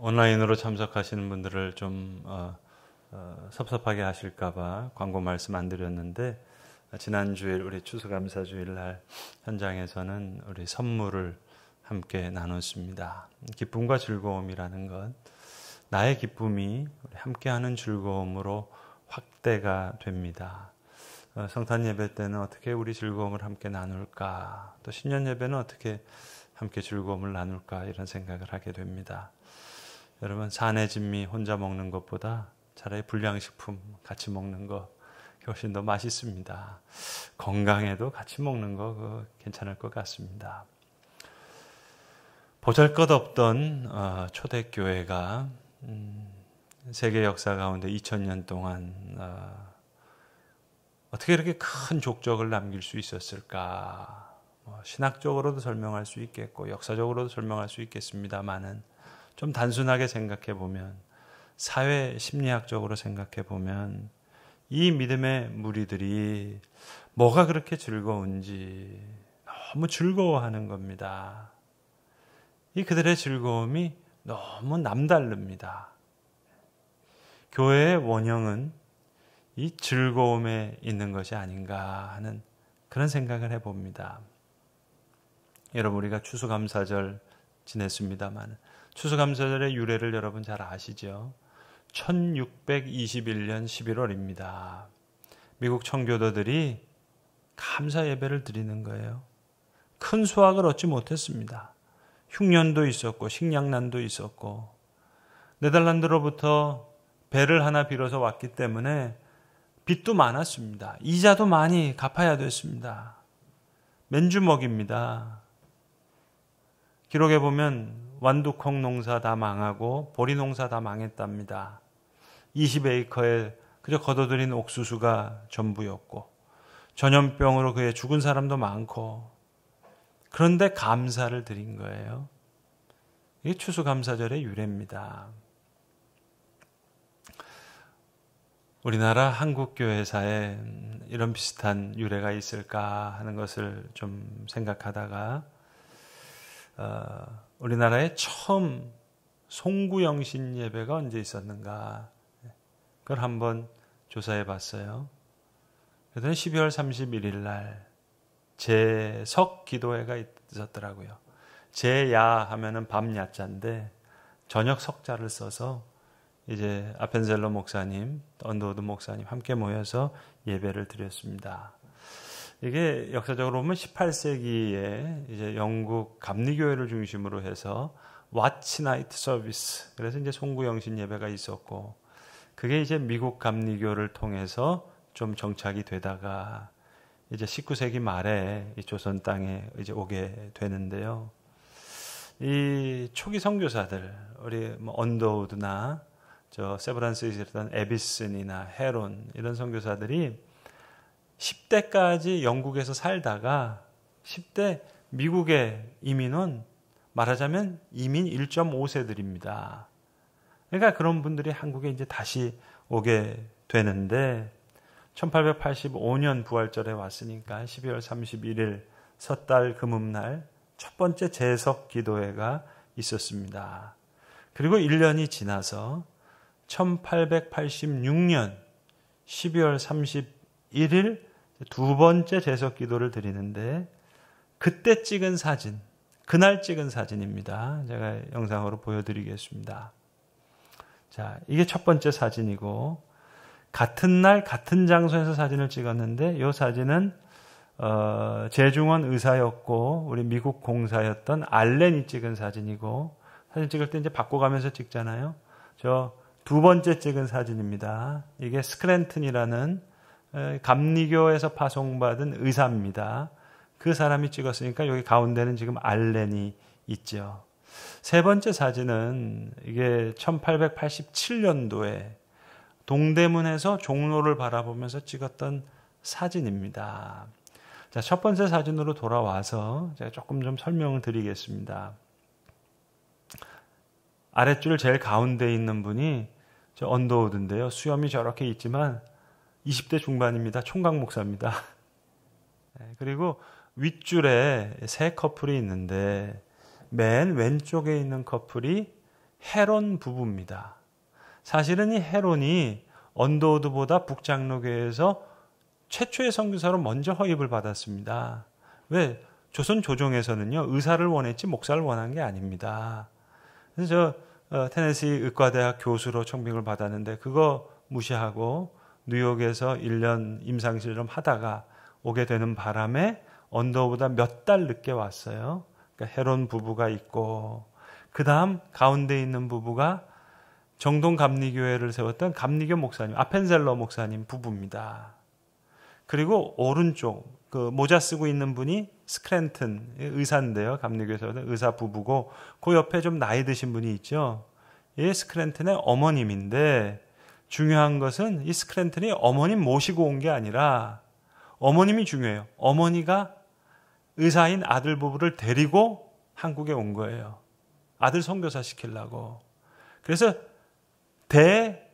온라인으로 참석하시는 분들을 좀 어, 어, 섭섭하게 하실까봐 광고 말씀 안 드렸는데 지난 주일 우리 추수감사 주일날 현장에서는 우리 선물을 함께 나눴습니다. 기쁨과 즐거움이라는 것 나의 기쁨이 함께하는 즐거움으로 확대가 됩니다. 어, 성탄 예배 때는 어떻게 우리 즐거움을 함께 나눌까? 또 신년 예배는 어떻게 함께 즐거움을 나눌까? 이런 생각을 하게 됩니다. 여러분 산의 진미 혼자 먹는 것보다 차라리 불량식품 같이 먹는 거 훨씬 더 맛있습니다. 건강에도 같이 먹는 거 괜찮을 것 같습니다. 보잘것없던 어, 초대교회가 음, 세계 역사 가운데 2000년 동안 어, 어떻게 이렇게 큰 족적을 남길 수 있었을까? 뭐, 신학적으로도 설명할 수 있겠고 역사적으로도 설명할 수 있겠습니다만은 좀 단순하게 생각해 보면, 사회 심리학적으로 생각해 보면, 이 믿음의 무리들이 뭐가 그렇게 즐거운지 너무 즐거워하는 겁니다. 이 그들의 즐거움이 너무 남다릅니다. 교회의 원형은 이 즐거움에 있는 것이 아닌가 하는 그런 생각을 해봅니다. 여러분 우리가 추수감사절 지냈습니다만 추수감사절의 유래를 여러분 잘 아시죠? 1621년 11월입니다. 미국 청교도들이 감사 예배를 드리는 거예요. 큰 수확을 얻지 못했습니다. 흉년도 있었고 식량난도 있었고 네덜란드로부터 배를 하나 빌어서 왔기 때문에 빚도 많았습니다. 이자도 많이 갚아야 됐습니다. 맨주먹입니다. 기록에 보면 완두콩 농사 다 망하고 보리 농사 다 망했답니다. 20에이커에 그저 걷어들인 옥수수가 전부였고 전염병으로 그의 죽은 사람도 많고 그런데 감사를 드린 거예요. 이게 추수감사절의 유래입니다. 우리나라 한국교회사에 이런 비슷한 유래가 있을까 하는 것을 좀 생각하다가 어, 우리나라에 처음 송구영신 예배가 언제 있었는가 그걸 한번 조사해 봤어요. 그랬더니 12월 31일 날 제석 기도회가 있었더라고요. 제야 하면은 밤 야자인데 저녁 석자를 써서 이제 아펜젤로 목사님, 언더우드 목사님 함께 모여서 예배를 드렸습니다. 이게 역사적으로 보면 18세기에 이제 영국 감리교회를 중심으로 해서 왓치나이트 서비스 그래서 이제 송구영신 예배가 있었고 그게 이제 미국 감리교를 통해서 좀 정착이 되다가 이제 19세기 말에 이 조선 땅에 이제 오게 되는데요. 이 초기 선교사들 우리 뭐 언더우드나 저 세브란스 이스탄 에비슨이나 헤론 이런 선교사들이 10대까지 영국에서 살다가 10대 미국의 이민은 말하자면 이민 1.5세들입니다. 그러니까 그런 분들이 한국에 이제 다시 오게 되는데 1885년 부활절에 왔으니까 12월 31일 섣달 금음날 첫 번째 재석 기도회가 있었습니다. 그리고 1년이 지나서 1886년 12월 31일 두 번째 재석 기도를 드리는데 그때 찍은 사진, 그날 찍은 사진입니다. 제가 영상으로 보여드리겠습니다. 자, 이게 첫 번째 사진이고 같은 날 같은 장소에서 사진을 찍었는데 이 사진은 어, 재중원 의사였고 우리 미국 공사였던 알렌이 찍은 사진이고 사진 찍을 때 이제 바꿔가면서 찍잖아요. 저 두 번째 찍은 사진입니다. 이게 스크랜튼이라는 감리교에서 파송받은 의사입니다. 그 사람이 찍었으니까 여기 가운데는 지금 알렌이 있죠. 세 번째 사진은 이게 1887년도에 동대문에서 종로를 바라보면서 찍었던 사진입니다. 자, 첫 번째 사진으로 돌아와서 제가 조금 좀 설명을 드리겠습니다. 아랫줄 제일 가운데 있는 분이 언더우드인데요. 수염이 저렇게 있지만 20대 중반입니다. 총각 목사입니다. 네, 그리고 윗줄에 세 커플이 있는데 맨 왼쪽에 있는 커플이 헤론 부부입니다. 사실은 이 헤론이 언더우드보다 북장로교에서 최초의 선교사로 먼저 허입을 받았습니다. 왜 조선 조정에서는요 의사를 원했지 목사를 원한 게 아닙니다. 그래서 저 어, 테네시 의과대학 교수로 청빙을 받았는데 그거 무시하고 뉴욕에서 1년 임상실험 하다가 오게 되는 바람에 언더보다 몇 달 늦게 왔어요. 그러니까 헤론 부부가 있고 그 다음 가운데 있는 부부가 정동 감리교회를 세웠던 감리교 목사님 아펜셀러 목사님 부부입니다. 그리고 오른쪽 그 모자 쓰고 있는 분이 스크랜튼 의사인데요. 감리교에서 의사 부부고 그 옆에 좀 나이 드신 분이 있죠. 예, 스크랜튼의 어머님인데 중요한 것은 이 스크랜턴이 어머님 모시고 온 게 아니라 어머님이 중요해요. 어머니가 의사인 아들 부부를 데리고 한국에 온 거예요. 아들 선교사 시키려고. 그래서 대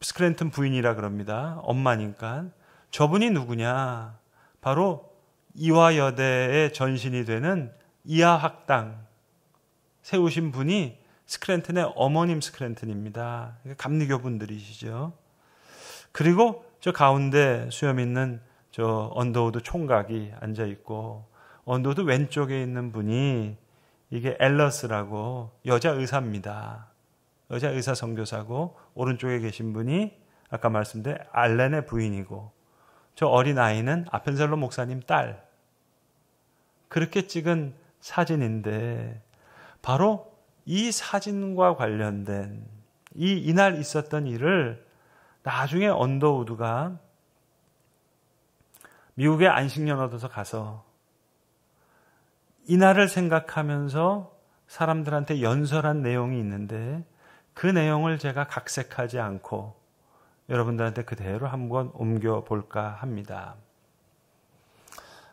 스크랜턴 부인이라 그럽니다. 엄마니까. 저분이 누구냐? 바로 이화여대의 전신이 되는 이화학당 세우신 분이 스크랜튼의 어머님 스크랜튼입니다. 감리교분들이시죠. 그리고 저 가운데 수염 있는 저 언더우드 총각이 앉아 있고 언더우드 왼쪽에 있는 분이 이게 앨러스라고 여자 의사입니다. 여자 의사 선교사고 오른쪽에 계신 분이 아까 말씀드린 알렌의 부인이고 저 어린 아이는 아펜셀로 목사님 딸 그렇게 찍은 사진인데 바로 이 사진과 관련된 이 이날 있었던 일을 나중에 언더우드가 미국의 안식년 얻어서 가서 이날을 생각하면서 사람들한테 연설한 내용이 있는데 그 내용을 제가 각색하지 않고 여러분들한테 그대로 한번 옮겨 볼까 합니다.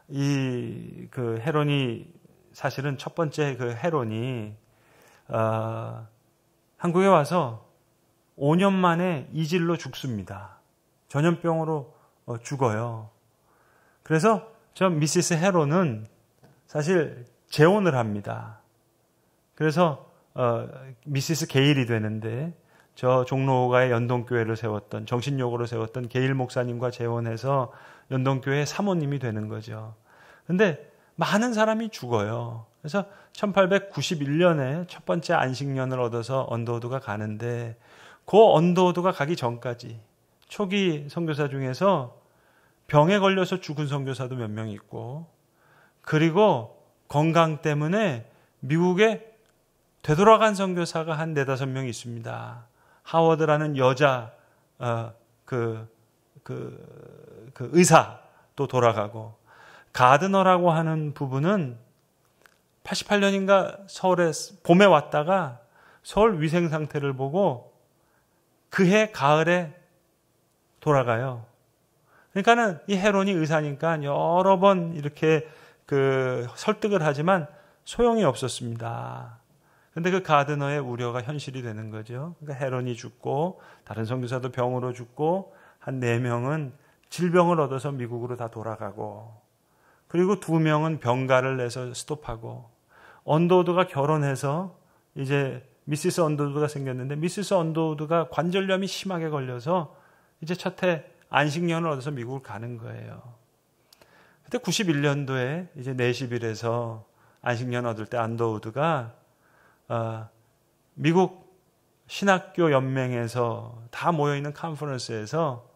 이그 헤론이 사실은 첫 번째 그 헤론이 어, 한국에 와서 5년 만에 이질로 죽습니다. 전염병으로 어, 죽어요. 그래서 저 미시스 헤로는 사실 재혼을 합니다. 그래서 어, 미시스 게일이 되는데 저 종로가의 연동교회를 세웠던 정신요구로 세웠던 게일 목사님과 재혼해서 연동교회 사모님이 되는 거죠. 근데 많은 사람이 죽어요. 그래서 1891년에 첫 번째 안식년을 얻어서 언더우드가 가는데 그 언더우드가 가기 전까지 초기 선교사 중에서 병에 걸려서 죽은 선교사도 몇 명 있고 그리고 건강 때문에 미국에 되돌아간 선교사가 한 네다섯 명 있습니다. 하워드라는 여자 어, 그, 그, 그 의사 도 돌아가고 가드너라고 하는 부분은 88년인가 서울에 봄에 왔다가 서울 위생 상태를 보고 그해 가을에 돌아가요. 그러니까는 이 헤론이 의사니까 여러 번 이렇게 그 설득을 하지만 소용이 없었습니다. 근데 그 가드너의 우려가 현실이 되는 거죠. 그러니까 헤론이 죽고 다른 성교사도 병으로 죽고 한 네 명은 질병을 얻어서 미국으로 다 돌아가고 그리고 두 명은 병가를 내서 스톱하고 언더우드가 결혼해서 이제 미시스 언더우드가 생겼는데 미시스 언더우드가 관절염이 심하게 걸려서 이제 첫해 안식년을 얻어서 미국을 가는 거예요. 그때 91년도에 이제 내시빌에서 안식년 얻을 때 안더우드가 어, 미국 신학교 연맹에서 다 모여 있는 컨퍼런스에서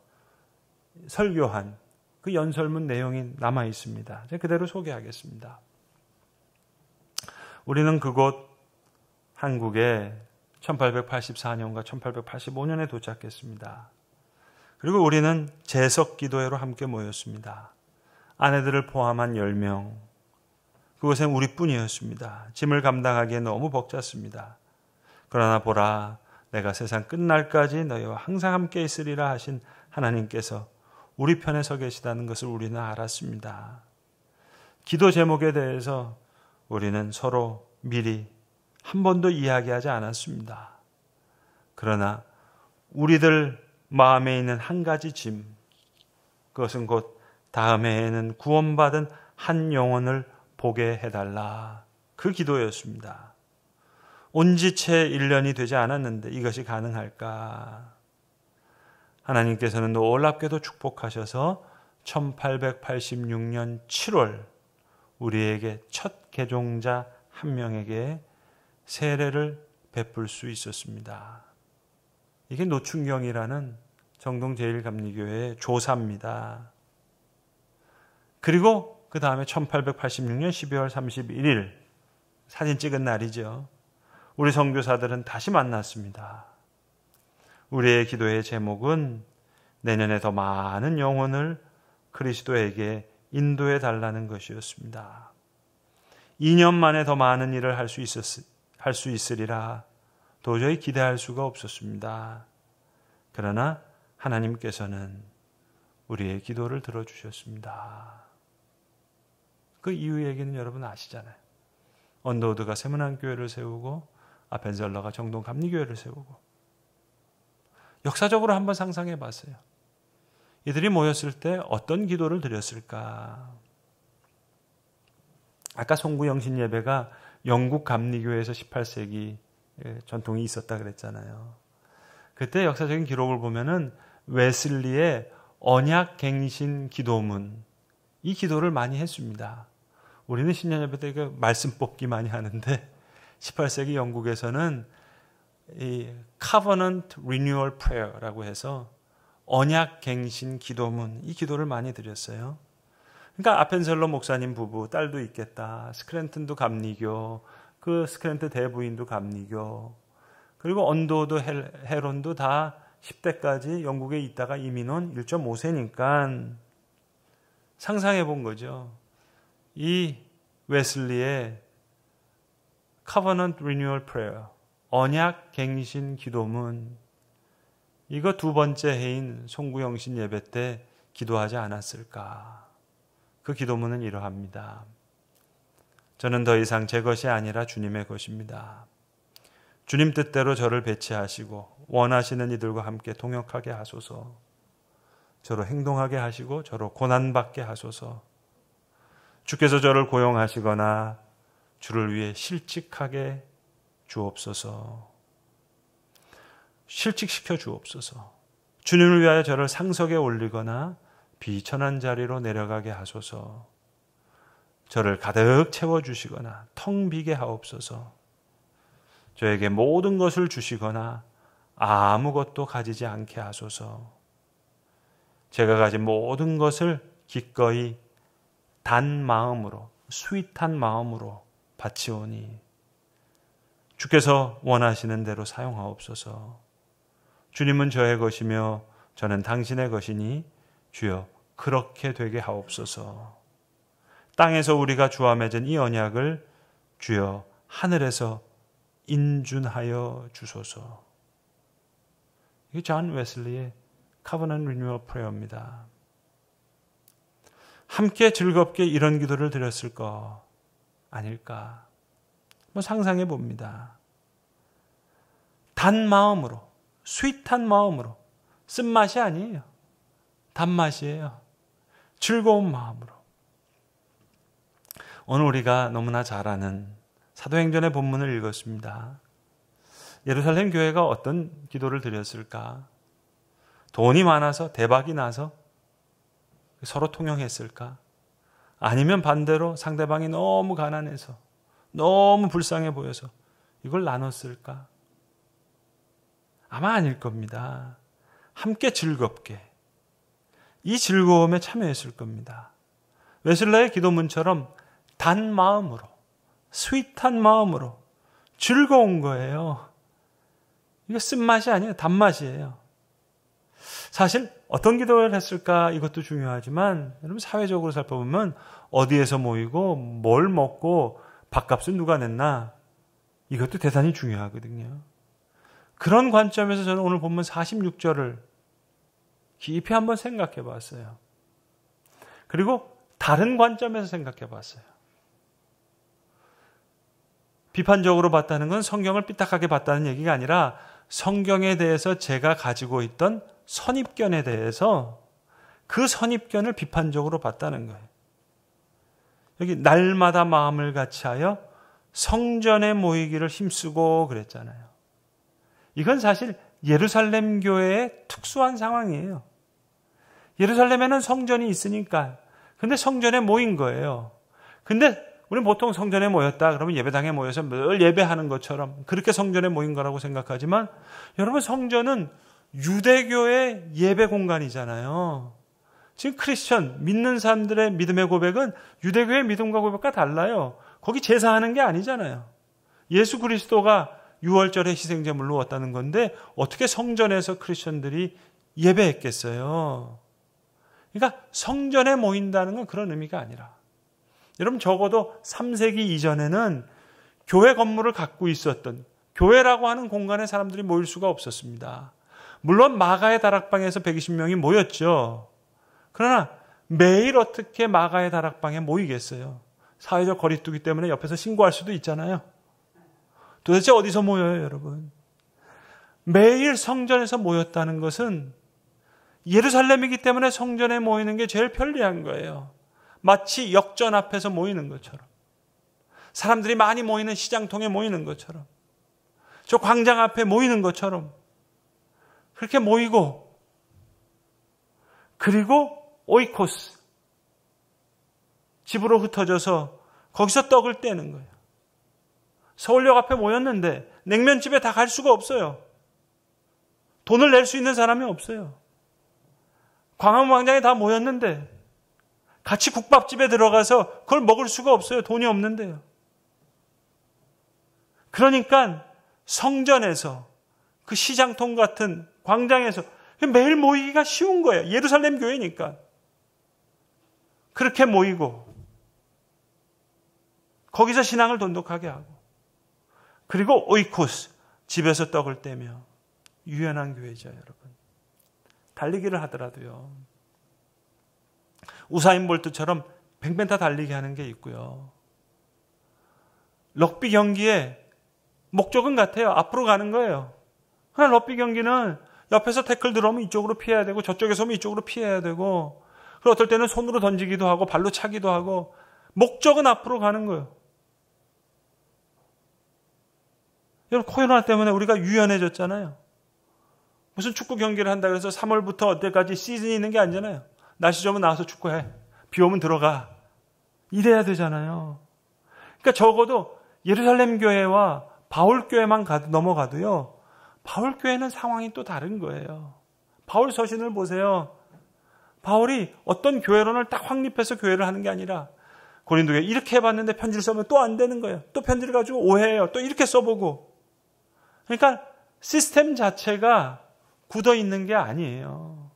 설교한 그 연설문 내용이 남아 있습니다. 그대로 소개하겠습니다. 우리는 그곳 한국에 1884년과 1885년에 도착했습니다. 그리고 우리는 재석 기도회로 함께 모였습니다. 아내들을 포함한 10명. 그곳엔 우리뿐이었습니다. 짐을 감당하기에 너무 벅찼습니다. 그러나 보라, 내가 세상 끝날까지 너희와 항상 함께 있으리라 하신 하나님께서 우리 편에 서 계시다는 것을 우리는 알았습니다. 기도 제목에 대해서 우리는 서로 미리 한 번도 이야기하지 않았습니다. 그러나 우리들 마음에 있는 한 가지 짐, 그것은 곧 다음 해에는 구원받은 한 영혼을 보게 해달라. 그 기도였습니다. 온지 채 1년이 되지 않았는데 이것이 가능할까? 하나님께서는 놀랍게도 축복하셔서 1886년 7월 우리에게 첫 개종자 한 명에게 세례를 베풀 수 있었습니다. 이게 노춘경이라는 정동제일감리교회의 조사입니다. 그리고 그 다음에 1886년 12월 31일 사진 찍은 날이죠. 우리 성교사들은 다시 만났습니다. 우리의 기도의 제목은 내년에 더 많은 영혼을 그리스도에게 인도해 달라는 것이었습니다. 2년 만에 더 많은 일을 할 수 있었 할수 있으리라 도저히 기대할 수가 없었습니다. 그러나 하나님께서는 우리의 기도를 들어주셨습니다. 그 이후 얘기는 여러분 아시잖아요. 언더우드가 세문안교회를 세우고 아펜젤러가 정동감리교회를 세우고 역사적으로 한번 상상해 봤어요. 이들이 모였을 때 어떤 기도를 드렸을까? 아까 송구영신 예배가 영국 감리교에서 18세기 예, 전통이 있었다 그랬잖아요. 그때 역사적인 기록을 보면은 웨슬리의 언약 갱신 기도문 이 기도를 많이 했습니다. 우리는 신년 예배 때 그 말씀 뽑기 많이 하는데 18세기 영국에서는 이 covenant renewal prayer라고 해서 언약 갱신 기도문 이 기도를 많이 드렸어요. 그러니까 아펜셀로 목사님 부부 딸도 있겠다. 스크랜튼도 감리교, 그 스크랜트 대부인도 감리교, 그리고 언도도 헤론도 다 10대까지 영국에 있다가 이민 온 1.5세니까 상상해 본 거죠. 이 웨슬리의 Covenant Renewal Prayer, 언약 갱신 기도문, 이거 두 번째 해인 송구영신 예배 때 기도하지 않았을까. 그 기도문은 이러합니다. 저는 더 이상 제 것이 아니라 주님의 것입니다. 주님 뜻대로 저를 배치하시고 원하시는 이들과 함께 동역하게 하소서. 저로 행동하게 하시고 저로 고난받게 하소서. 주께서 저를 고용하시거나 주를 위해 실직하게 주옵소서. 실직시켜 주옵소서. 주님을 위하여 저를 상석에 올리거나 비천한 자리로 내려가게 하소서. 저를 가득 채워주시거나 텅 비게 하옵소서. 저에게 모든 것을 주시거나 아무것도 가지지 않게 하소서. 제가 가진 모든 것을 기꺼이 단 마음으로, 스윗한 마음으로 바치오니 주께서 원하시는 대로 사용하옵소서. 주님은 저의 것이며 저는 당신의 것이니 주여 그렇게 되게 하옵소서. 땅에서 우리가 주와 맺은 이 언약을 주여 하늘에서 인준하여 주소서. 이게 존 웨슬리의 카버넌 리뉴얼 프레어입니다. 함께 즐겁게 이런 기도를 드렸을 거 아닐까? 뭐 상상해 봅니다. 단 마음으로, 스윗한 마음으로, 쓴맛이 아니에요. 단맛이에요. 즐거운 마음으로. 오늘 우리가 너무나 잘 아는 사도행전의 본문을 읽었습니다. 예루살렘 교회가 어떤 기도를 드렸을까? 돈이 많아서 대박이 나서 서로 통용했을까? 아니면 반대로 상대방이 너무 가난해서 너무 불쌍해 보여서 이걸 나눴을까? 아마 아닐 겁니다. 함께 즐겁게 이 즐거움에 참여했을 겁니다. 웨슬라의 기도문처럼 단 마음으로, 스윗한 마음으로 즐거운 거예요. 이거 쓴맛이 아니에요. 단맛이에요. 사실 어떤 기도를 했을까 이것도 중요하지만 여러분 사회적으로 살펴보면 어디에서 모이고 뭘 먹고 밥값은 누가 냈나 이것도 대단히 중요하거든요. 그런 관점에서 저는 오늘 보면 46절을 깊이 한번 생각해 봤어요. 그리고 다른 관점에서 생각해 봤어요. 비판적으로 봤다는 건 성경을 삐딱하게 봤다는 얘기가 아니라 성경에 대해서 제가 가지고 있던 선입견에 대해서 그 선입견을 비판적으로 봤다는 거예요. 여기 날마다 마음을 같이하여 성전에 모이기를 힘쓰고 그랬잖아요. 이건 사실 예루살렘 교회의 특수한 상황이에요. 예루살렘에는 성전이 있으니까. 근데 성전에 모인 거예요. 근데 우리는 보통 성전에 모였다. 그러면 예배당에 모여서 늘 예배하는 것처럼 그렇게 성전에 모인 거라고 생각하지만 여러분 성전은 유대교의 예배 공간이잖아요. 지금 크리스천, 믿는 사람들의 믿음의 고백은 유대교의 믿음과 고백과 달라요. 거기 제사하는 게 아니잖아요. 예수 그리스도가 유월절의 희생제물로 왔다는 건데 어떻게 성전에서 크리스천들이 예배했겠어요? 그러니까 성전에 모인다는 건 그런 의미가 아니라 여러분 적어도 3세기 이전에는 교회 건물을 갖고 있었던 교회라고 하는 공간에 사람들이 모일 수가 없었습니다. 물론 마가의 다락방에서 120명이 모였죠. 그러나 매일 어떻게 마가의 다락방에 모이겠어요? 사회적 거리두기 때문에 옆에서 신고할 수도 있잖아요. 도대체 어디서 모여요, 여러분? 매일 성전에서 모였다는 것은 예루살렘이기 때문에 성전에 모이는 게 제일 편리한 거예요. 마치 역전 앞에서 모이는 것처럼. 사람들이 많이 모이는 시장통에 모이는 것처럼. 저 광장 앞에 모이는 것처럼. 그렇게 모이고, 그리고 오이코스. 집으로 흩어져서 거기서 떡을 떼는 거예요. 서울역 앞에 모였는데 냉면집에 다 갈 수가 없어요. 돈을 낼 수 있는 사람이 없어요. 광화문 광장에 다 모였는데 같이 국밥집에 들어가서 그걸 먹을 수가 없어요. 돈이 없는데요. 그러니까 성전에서 그 시장통 같은 광장에서 매일 모이기가 쉬운 거예요. 예루살렘 교회니까. 그렇게 모이고 거기서 신앙을 돈독하게 하고 그리고 오이코스 집에서 떡을 떼며 유연한 교회죠, 여러분. 달리기를 하더라도요. 우사인 볼트처럼 100m 달리기 하는 게 있고요. 럭비 경기에 목적은 같아요. 앞으로 가는 거예요. 그나 럭비 경기는 옆에서 태클 들어오면 이쪽으로 피해야 되고 저쪽에서 오면 이쪽으로 피해야 되고 그리고 어떨 때는 손으로 던지기도 하고 발로 차기도 하고 목적은 앞으로 가는 거예요. 여러분 코로나 때문에 우리가 유연해졌잖아요. 무슨 축구 경기를 한다 고해서 3월부터 어때까지 시즌이 있는 게 아니잖아요. 날씨 좋으면 나와서 축구해. 비 오면 들어가. 이래야 되잖아요. 그러니까 적어도 예루살렘 교회와 바울 교회만 넘어가도요. 바울 교회는 상황이 또 다른 거예요. 바울 서신을 보세요. 바울이 어떤 교회론을 딱 확립해서 교회를 하는 게 아니라 고린도에 이렇게 해봤는데 편지를 써면 또 안 되는 거예요. 또 편지를 가지고 오해해요. 또 이렇게 써보고. 그러니까 시스템 자체가 굳어 있는 게 아니에요.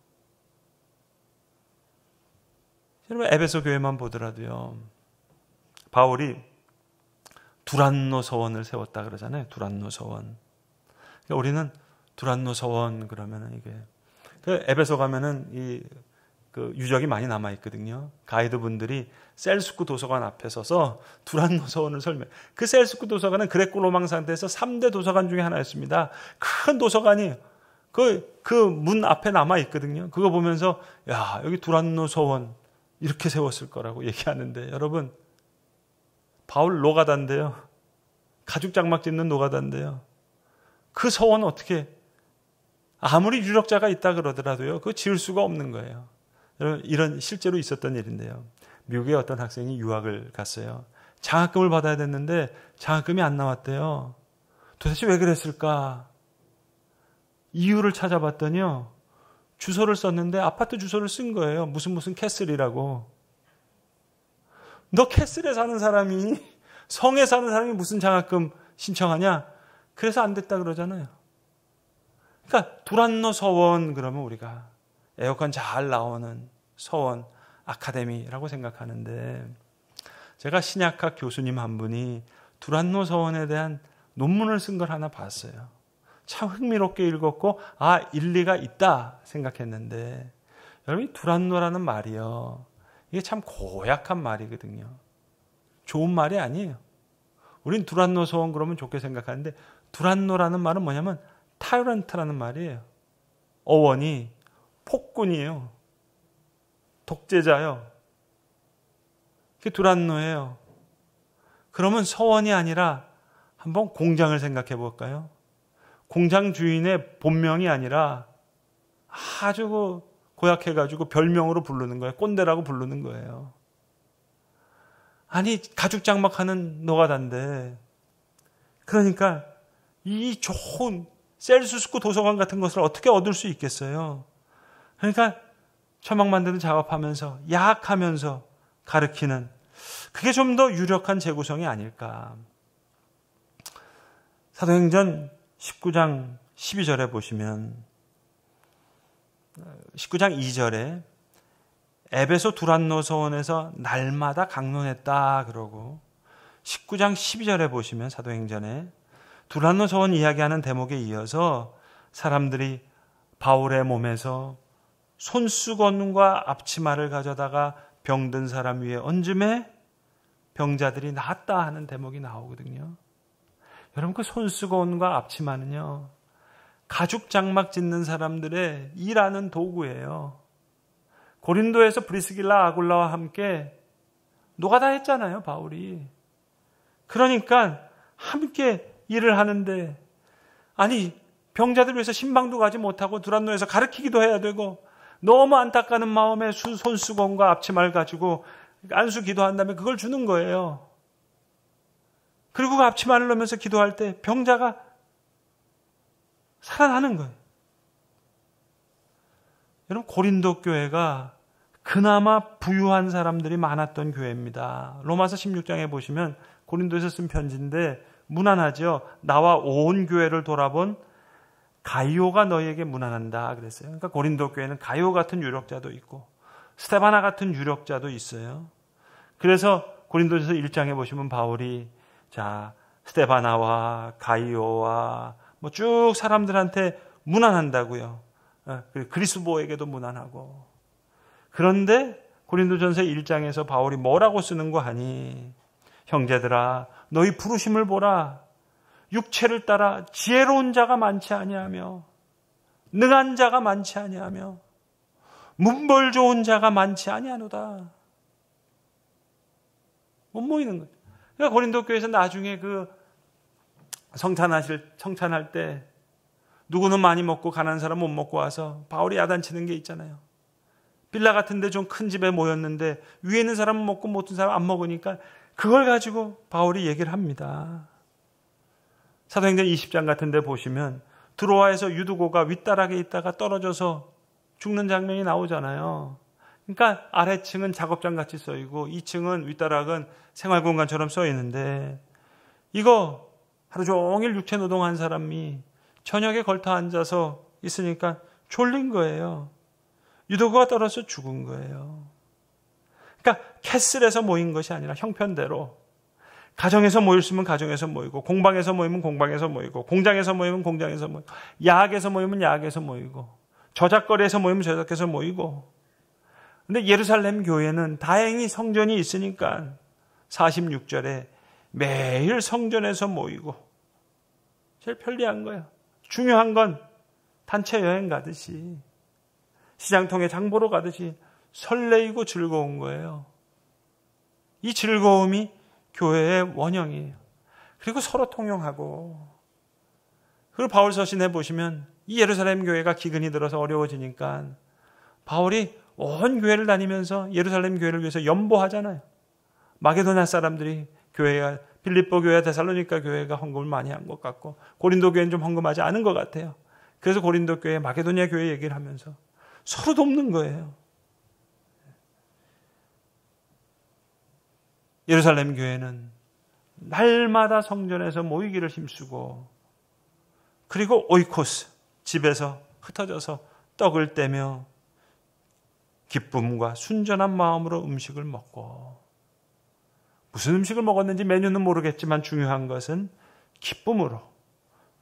여러분 에베소 교회만 보더라도요. 바울이 두란노 서원을 세웠다 그러잖아요. 두란노 서원. 그러니까 우리는 두란노 서원 그러면은 이게 그 에베소 가면은 이 그 유적이 많이 남아 있거든요. 가이드 분들이 셀스쿠 도서관 앞에 서서 두란노 서원을 설명. 그 셀스쿠 도서관은 그레코 로망 상태에서 3대 도서관 중에 하나였습니다. 큰 도서관이 그, 그 문 앞에 남아 있거든요. 그거 보면서, 야, 여기 두란노 소원, 이렇게 세웠을 거라고 얘기하는데, 여러분, 바울 노가다인데요 가죽 장막 짓는 노가다인데요그소원 어떻게, 아무리 유력자가 있다 그러더라도요, 그거 지을 수가 없는 거예요. 여러분, 이런 실제로 있었던 일인데요. 미국의 어떤 학생이 유학을 갔어요. 장학금을 받아야 됐는데, 장학금이 안 나왔대요. 도대체 왜 그랬을까? 이유를 찾아봤더니요. 주소를 썼는데 아파트 주소를 쓴 거예요. 무슨 무슨 캐슬이라고. 너 캐슬에 사는 사람이 성에 사는 사람이 무슨 장학금 신청하냐? 그래서 안 됐다 그러잖아요. 그러니까 두란노 서원 그러면 우리가 에어컨 잘 나오는 서원 아카데미라고 생각하는데 제가 신약학 교수님 한 분이 두란노 서원에 대한 논문을 쓴 걸 하나 봤어요. 참 흥미롭게 읽었고 아 일리가 있다 생각했는데 여러분 이 두란노라는 말이요 이게 참 고약한 말이거든요. 좋은 말이 아니에요. 우린 두란노 소원 그러면 좋게 생각하는데 두란노라는 말은 뭐냐면 타이런트라는 말이에요. 어원이 폭군이에요. 독재자요. 그게 두란노예요. 그러면 서원이 아니라 한번 공장을 생각해 볼까요? 공장 주인의 본명이 아니라 아주 고약해가지고 별명으로 부르는 거예요. 꼰대라고 부르는 거예요. 아니, 가죽 장막하는 노가다인데. 그러니까 이 좋은 셀수스쿠 도서관 같은 것을 어떻게 얻을 수 있겠어요? 그러니까 처막 만드는 작업하면서 약하면서 가르키는 그게 좀 더 유력한 재구성이 아닐까. 사도행전 19장 12절에 보시면 19장 2절에 에베소 두란노 서원에서 날마다 강론했다 그러고 19장 12절에 보시면 사도행전에 두란노 서원 이야기하는 대목에 이어서 사람들이 바울의 몸에서 손수건과 앞치마를 가져다가 병든 사람 위에 얹음에 병자들이 낫다 하는 대목이 나오거든요. 여러분 그 손수건과 앞치마는요. 가죽 장막 짓는 사람들의 일하는 도구예요. 고린도에서 브리스길라 아굴라와 함께 노가다 했잖아요, 바울이. 그러니까 함께 일을 하는데 아니 병자들 위해서 신방도 가지 못하고 두란노에서 가르치기도 해야 되고 너무 안타까운 마음에 손수건과 앞치마를 가지고 안수 기도한 다음에 그걸 주는 거예요. 그리고 그 앞치마를 넣으면서 기도할 때 병자가 살아나는 거예요. 여러분 고린도 교회가 그나마 부유한 사람들이 많았던 교회입니다. 로마서 16장에 보시면 고린도에서 쓴 편지인데 무난하죠. 나와 온 교회를 돌아본 가이오가 너희에게 무난한다 그랬어요. 그러니까 고린도 교회는 가이오 같은 유력자도 있고 스테바나 같은 유력자도 있어요. 그래서 고린도에서 1장에 보시면 바울이 자, 스테바나와 가이오와 뭐 쭉 사람들한테 무난한다고요. 어, 그리스보에게도 무난하고. 그런데 고린도전서 1장에서 바울이 뭐라고 쓰는 거 하니 형제들아 너희 부르심을 보라 육체를 따라 지혜로운 자가 많지 아니하며 능한 자가 많지 아니하며 문벌 좋은 자가 많지 아니하노다. 못 뭐 모이는 거예요. 그러니까 고린도 교회에서 나중에 그 성찬하실 성찬할 때 누구는 많이 먹고 가난한 사람 못 먹고 와서 바울이 야단치는 게 있잖아요. 빌라 같은데 좀 큰 집에 모였는데 위에 있는 사람은 먹고 못한 사람 안 먹으니까 그걸 가지고 바울이 얘기를 합니다. 사도행전 20장 같은데 보시면 드로아에서 유두고가 윗다락에 있다가 떨어져서 죽는 장면이 나오잖아요. 그러니까 아래층은 작업장 같이 써 있고 2층은 윗다락은 생활 공간처럼 써 있는데 이거 하루 종일 육체 노동한 사람이 저녁에 걸터 앉아서 있으니까 졸린 거예요. 유도구가 떨어져 죽은 거예요. 그러니까 캐슬에서 모인 것이 아니라 형편대로 가정에서 모일 수으면 가정에서 모이고 공방에서 모이면 공방에서 모이고 공장에서 모이면 공장에서 모이고 야학에서 모이면 야학에서 모이고 저작거리에서 모이면 저작에서 모이고 근데 예루살렘 교회는 다행히 성전이 있으니까 46절에 매일 성전에서 모이고 제일 편리한 거예요. 중요한 건 단체 여행 가듯이 시장 통해 장 보러 가듯이 설레이고 즐거운 거예요. 이 즐거움이 교회의 원형이에요. 그리고 서로 통용하고 그리고 바울 서신에 보시면 이 예루살렘 교회가 기근이 들어서 어려워지니까 바울이 온 교회를 다니면서 예루살렘 교회를 위해서 연보하잖아요. 마게도나 사람들이 교회가 빌립보 교회, 데살로니카 교회가 헌금을 많이 한 것 같고 고린도 교회는 좀 헌금하지 않은 것 같아요. 그래서 고린도 교회, 마게도니아 교회 얘기를 하면서 서로 돕는 거예요. 예루살렘 교회는 날마다 성전에서 모이기를 힘쓰고 그리고 오이코스 집에서 흩어져서 떡을 떼며 기쁨과 순전한 마음으로 음식을 먹고 무슨 음식을 먹었는지 메뉴는 모르겠지만 중요한 것은 기쁨으로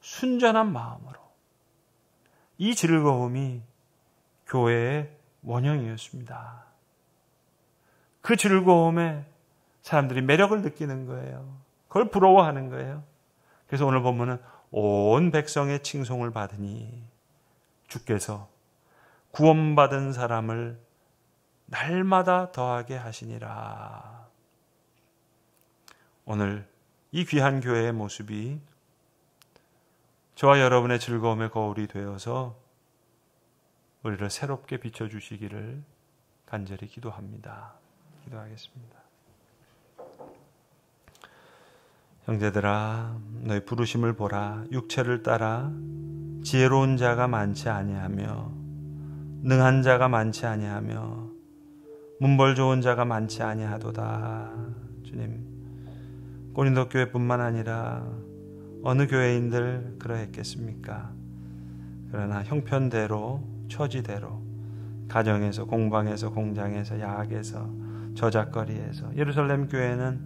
순전한 마음으로 이 즐거움이 교회의 원형이었습니다. 그 즐거움에 사람들이 매력을 느끼는 거예요. 그걸 부러워하는 거예요. 그래서 오늘 보면은 온 백성의 칭송을 받으니 주께서 구원받은 사람을 날마다 더하게 하시니라. 오늘 이 귀한 교회의 모습이 저와 여러분의 즐거움의 거울이 되어서 우리를 새롭게 비춰주시기를 간절히 기도합니다. 기도하겠습니다. 형제들아 너희 부르심을 보라 육체를 따라 지혜로운 자가 많지 아니하며 능한 자가 많지 아니하며 문벌 좋은 자가 많지 아니하도다. 주님, 꼬린도 교회뿐만 아니라 어느 교회인들 그러했겠습니까? 그러나 형편대로, 처지대로, 가정에서, 공방에서, 공장에서, 야학에서, 저작거리에서 예루살렘 교회는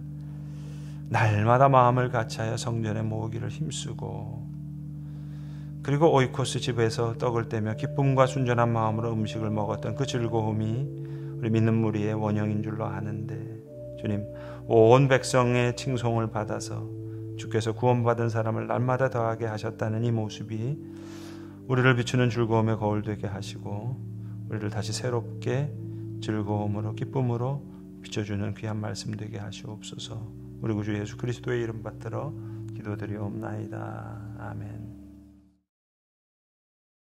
날마다 마음을 같이하여 성전에 모으기를 힘쓰고 그리고 오이코스 집에서 떡을 떼며 기쁨과 순전한 마음으로 음식을 먹었던 그 즐거움이 우리 믿는 무리의 원형인 줄로 아는데 주님 온 백성의 칭송을 받아서 주께서 구원받은 사람을 날마다 더하게 하셨다는 이 모습이 우리를 비추는 즐거움의 거울 되게 하시고 우리를 다시 새롭게 즐거움으로 기쁨으로 비춰주는 귀한 말씀 되게 하시옵소서. 우리 구주 예수 그리스도의 이름 받들어 기도드리옵나이다. 아멘.